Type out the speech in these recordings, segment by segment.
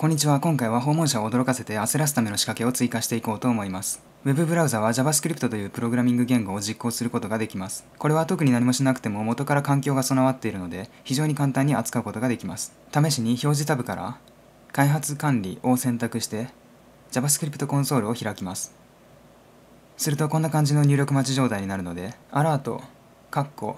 こんにちは。今回は訪問者を驚かせて焦らすための仕掛けを追加していこうと思います。Web ブラウザは JavaScript というプログラミング言語を実行することができます。これは特に何もしなくても元から環境が備わっているので、非常に簡単に扱うことができます。試しに表示タブから、開発管理を選択して、JavaScript コンソールを開きます。するとこんな感じの入力待ち状態になるので、アラート、カッコ、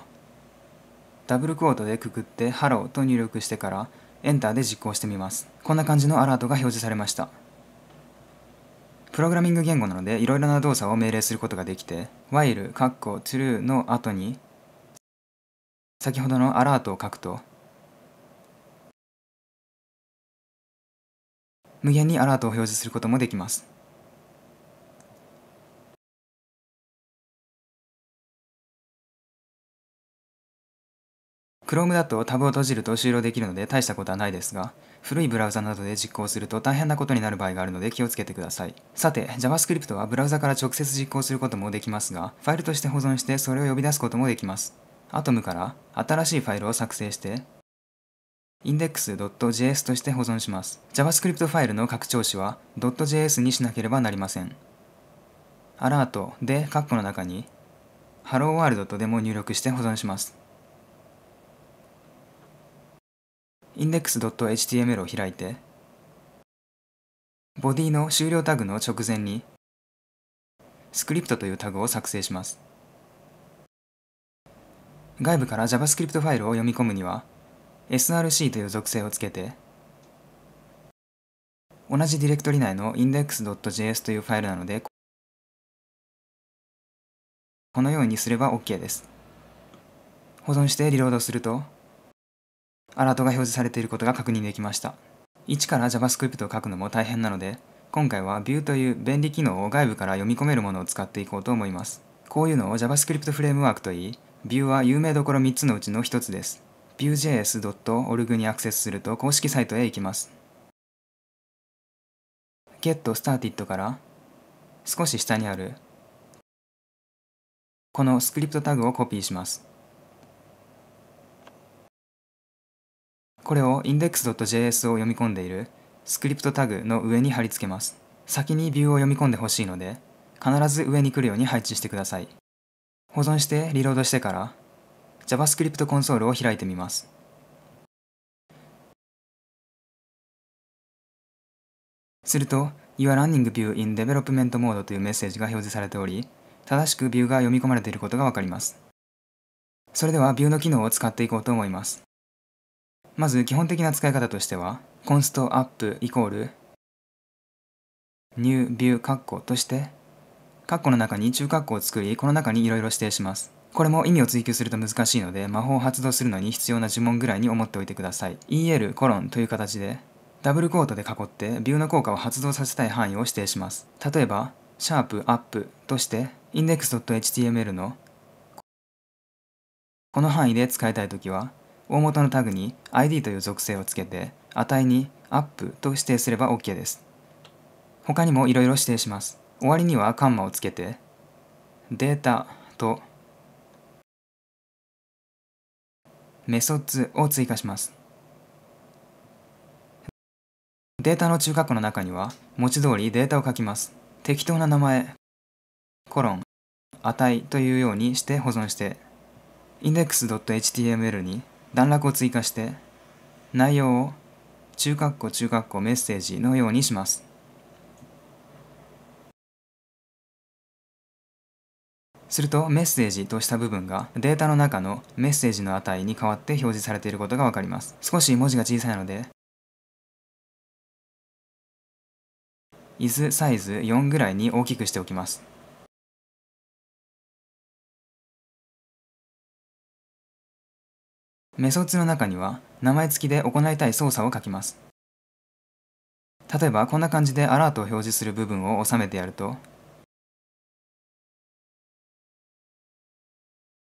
ダブルクォートでくくって、ハローと入力してから、エンターで実行してみます。こんな感じのアラートが表示されました。プログラミング言語なのでいろいろな動作を命令することができて while、true の後に先ほどのアラートを書くと無限にアラートを表示することもできます。Chrome だとタブを閉じると終了できるので大したことはないですが、古いブラウザなどで実行すると大変なことになる場合があるので気をつけてください。さて、JavaScript はブラウザから直接実行することもできますが、ファイルとして保存してそれを呼び出すこともできます。Atom から新しいファイルを作成して、index.js として保存します。JavaScript ファイルの拡張子は .js にしなければなりません。アラートで括弧の中に hello world とでも入力して保存します。index.html を開いて、ボディの終了タグの直前に、スクリプトというタグを作成します。外部から JavaScript ファイルを読み込むには、src という属性をつけて、同じディレクトリ内の index.js というファイルなので、このようにすれば OK です。保存してリロードすると、アラートが表示されていることが確認できました。一から JavaScript を書くのも大変なので、今回は View という便利機能を外部から読み込めるものを使っていこうと思います。こういうのを JavaScript フレームワークといい、View は有名どころ3つのうちの1つです。viewjs.org にアクセスすると公式サイトへ行きます。getStarted から少し下にあるこのスクリプトタグをコピーします。これを index.js を読み込んでいるスクリプトタグの上に貼り付けます。先にビューを読み込んでほしいので、必ず上に来るように配置してください。保存してリロードしてから JavaScript コンソールを開いてみます。すると Your Running View in Development Mode というメッセージが表示されており、正しくビューが読み込まれていることがわかります。それではビューの機能を使っていこうと思います。まず基本的な使い方としては、コンストアップイコール、ニュービュー括弧として、括弧の中に中括弧を作り、この中にいろいろ指定します。これも意味を追求すると難しいので、魔法を発動するのに必要な呪文ぐらいに思っておいてください。EL コロンという形で、ダブルコートで囲って、ビューの効果を発動させたい範囲を指定します。例えば、シャープアップとして、index.html のこの範囲で使いたいときは、大元のタグに ID という属性をつけて、値に up と指定すれば OK です。他にもいろいろ指定します。終わりにはカンマをつけて、データとメソッドを追加します。データの中括弧の中には、文字通りデータを書きます。適当な名前、コロン、値というようにして保存して、インデックス h t m l に段落を追加して内容を中括弧中括弧メッセージのようにします。するとメッセージとした部分がデータの中のメッセージの値に変わって表示されていることがわかります。少し文字が小さいので is サイズ4ぐらいに大きくしておきます。メソッドの中には名前付きで行いたい操作を書きます。例えばこんな感じでアラートを表示する部分を収めてやると、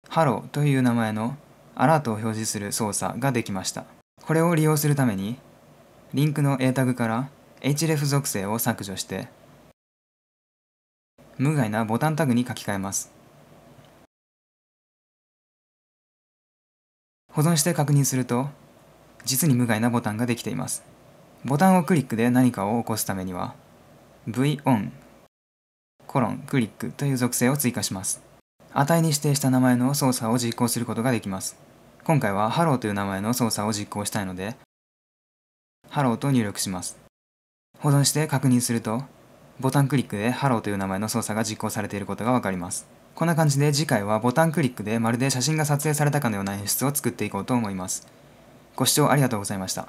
ハローという名前のアラートを表示する操作ができました。これを利用するために、リンクの A タグから href 属性を削除して、無害なボタンタグに書き換えます。保存して確認すると、実に無害なボタンができています。ボタンをクリックで何かを起こすためには、VON、コロン、クリックという属性を追加します。値に指定した名前の操作を実行することができます。今回は Hello という名前の操作を実行したいので、Hello と入力します。保存して確認すると、ボタンクリックで Hello という名前の操作が実行されていることがわかります。こんな感じで次回はボタンクリックでまるで写真が撮影されたかのような演出を作っていこうと思います。ご視聴ありがとうございました。